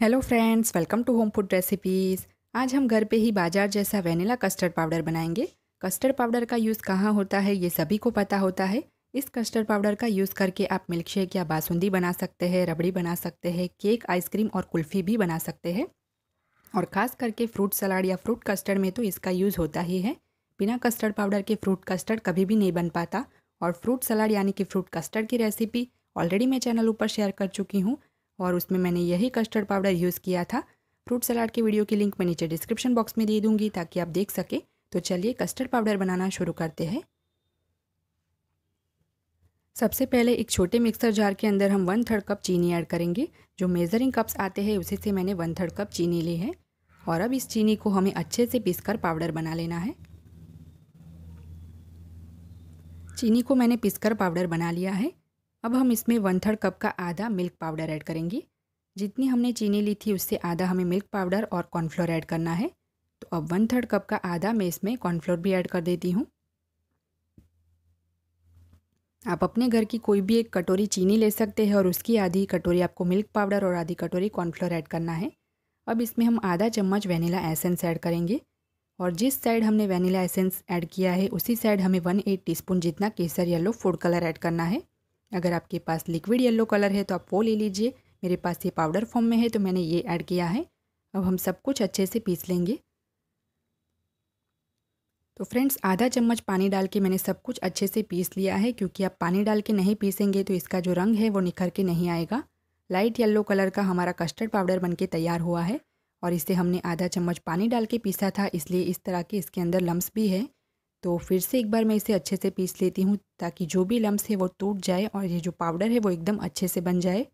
hello friends welcome to home food recipes आज हम घर पे ही बाजार जैसा वेनिला कस्टर्ड पाउडर बनाएंगे कस्टर्ड पाउडर का यूज़ कहाँ होता है ये सभी को पता होता है इस कस्टर्ड पाउडर का यूज़ करके आप मिल्कशेक या बासुंदी बना सकते हैं रबड़ी बना सकते हैं केक आइसक्रीम और कुल्फ़ी भी बना सकते हैं और ख़ास करके फ्रूट सलाड या फ्रूट कस्टर्ड में तो इसका यूज़ होता ही है बिना कस्टर्ड पाउडर के फ्रूट कस्टर्ड कभी भी नहीं बन पाता और फ्रूट सलाड यानी कि फ्रूट कस्टर्ड की रेसिपी ऑलरेडी मैं चैनल ऊपर शेयर कर चुकी हूँ और उसमें मैंने यही कस्टर्ड पाउडर यूज़ किया था फ्रूट सलाड की वीडियो की लिंक मैं नीचे डिस्क्रिप्शन बॉक्स में दे दूँगी ताकि आप देख सकें तो चलिए कस्टर्ड पाउडर बनाना शुरू करते हैं सबसे पहले एक छोटे मिक्सर जार के अंदर हम वन थर्ड कप चीनी ऐड करेंगे जो मेज़रिंग कप्स आते हैं उसी से मैंने वन थर्ड कप चीनी ली है और अब इस चीनी को हमें अच्छे से पीसकर पाउडर बना लेना है चीनी को मैंने पीसकर पाउडर बना लिया है अब हम इसमें वन थर्ड कप का आधा मिल्क पाउडर ऐड करेंगे जितनी हमने चीनी ली थी उससे आधा हमें मिल्क पाउडर और कॉर्नफ्लोर ऐड करना है तो अब वन थर्ड कप का आधा मैं इसमें कॉर्नफ्लोर भी ऐड कर देती हूँ आप अपने घर की कोई भी एक कटोरी चीनी ले सकते हैं और उसकी आधी कटोरी आपको मिल्क पाउडर और आधी कटोरी कॉर्नफ्लोर ऐड करना है अब इसमें हम आधा चम्मच वेनिला एसेंस ऐड करेंगे और जिस साइड हमने वेनिला एसेंस ऐड किया है उसी साइड हमें वन एट स्पून जितना केसर येलो फूड कलर ऐड करना है अगर आपके पास लिक्विड येलो कलर है तो आप वो ले लीजिए मेरे पास ये पाउडर फॉर्म में है तो मैंने ये ऐड किया है अब हम सब कुछ अच्छे से पीस लेंगे तो फ्रेंड्स आधा चम्मच पानी डाल के मैंने सब कुछ अच्छे से पीस लिया है क्योंकि आप पानी डाल के नहीं पीसेंगे तो इसका जो रंग है वो निखर के नहीं आएगा लाइट येलो कलर का हमारा कस्टर्ड पाउडर बनके तैयार हुआ है और इसे हमने आधा चम्मच पानी डाल के पीसा था इसलिए इस तरह के इसके अंदर लम्ब भी है तो फिर से एक बार मैं इसे अच्छे से पीस लेती हूँ ताकि जो भी लम्ब है वो टूट जाए और ये जो पाउडर है वो एकदम अच्छे से बन जाए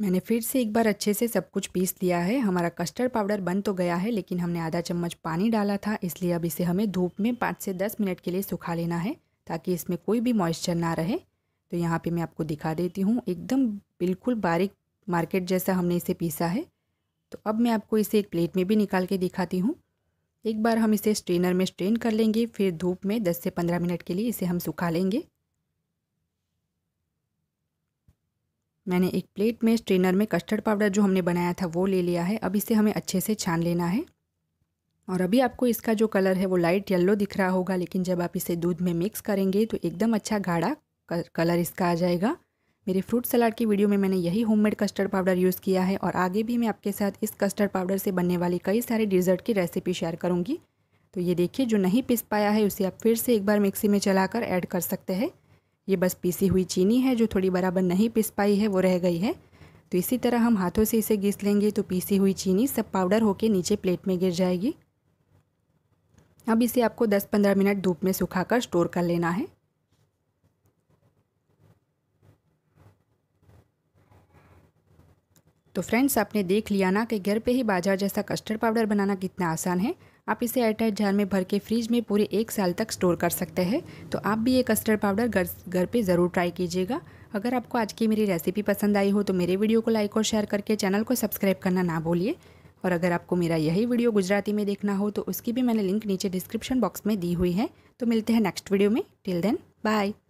मैंने फिर से एक बार अच्छे से सब कुछ पीस लिया है हमारा कस्टर्ड पाउडर बन तो गया है लेकिन हमने आधा चम्मच पानी डाला था इसलिए अब इसे हमें धूप में पाँच से दस मिनट के लिए सुखा लेना है ताकि इसमें कोई भी मॉइस्चर ना रहे तो यहाँ पे मैं आपको दिखा देती हूँ एकदम बिल्कुल बारीक मार्केट जैसा हमने इसे पीसा है तो अब मैं आपको इसे एक प्लेट में भी निकाल के दिखाती हूँ एक बार हम इसे स्ट्रेनर में स्ट्रेन कर लेंगे फिर धूप में 10 से 15 मिनट के लिए इसे हम सुखा लेंगे मैंने एक प्लेट में स्ट्रेनर में कस्टर्ड पाउडर जो हमने बनाया था वो ले लिया है अब इसे हमें अच्छे से छान लेना है और अभी आपको इसका जो कलर है वो लाइट येल्लो दिख रहा होगा लेकिन जब आप इसे दूध में मिक्स करेंगे तो एकदम अच्छा गाढ़ा कलर इसका आ जाएगा मेरे फ्रूट सलाद की वीडियो में मैंने यही होममेड कस्टर्ड पाउडर यूज़ किया है और आगे भी मैं आपके साथ इस कस्टर्ड पाउडर से बनने वाली कई सारे डिज़र्ट की रेसिपी शेयर करूँगी तो ये देखिए जो नहीं पिस पाया है उसे आप फिर से एक बार मिक्सी में चला ऐड कर सकते हैं ये बस पीसी हुई चीनी है जो थोड़ी बराबर नहीं पिस पाई है वो रह गई है तो इसी तरह हम हाथों से इसे घिस लेंगे तो पीसी हुई चीनी सब पाउडर होके नीचे प्लेट में गिर जाएगी अब इसे आपको 10-15 मिनट धूप में सुखाकर स्टोर कर लेना है तो फ्रेंड्स आपने देख लिया ना कि घर पे ही बाजार जैसा कस्टर्ड पाउडर बनाना कितना आसान है आप इसे एयरटाइट जार में भर के फ्रिज में पूरे एक साल तक स्टोर कर सकते हैं तो आप भी ये कस्टर्ड पाउडर घर घर पर ज़रूर ट्राई कीजिएगा अगर आपको आज की मेरी रेसिपी पसंद आई हो तो मेरे वीडियो को लाइक और शेयर करके चैनल को सब्सक्राइब करना ना भूलिए और अगर आपको मेरा यही वीडियो गुजराती में देखना हो तो उसकी भी मैंने लिंक नीचे डिस्क्रिप्शन बॉक्स में दी हुई है तो मिलते हैं नेक्स्ट वीडियो में टिल देन बाय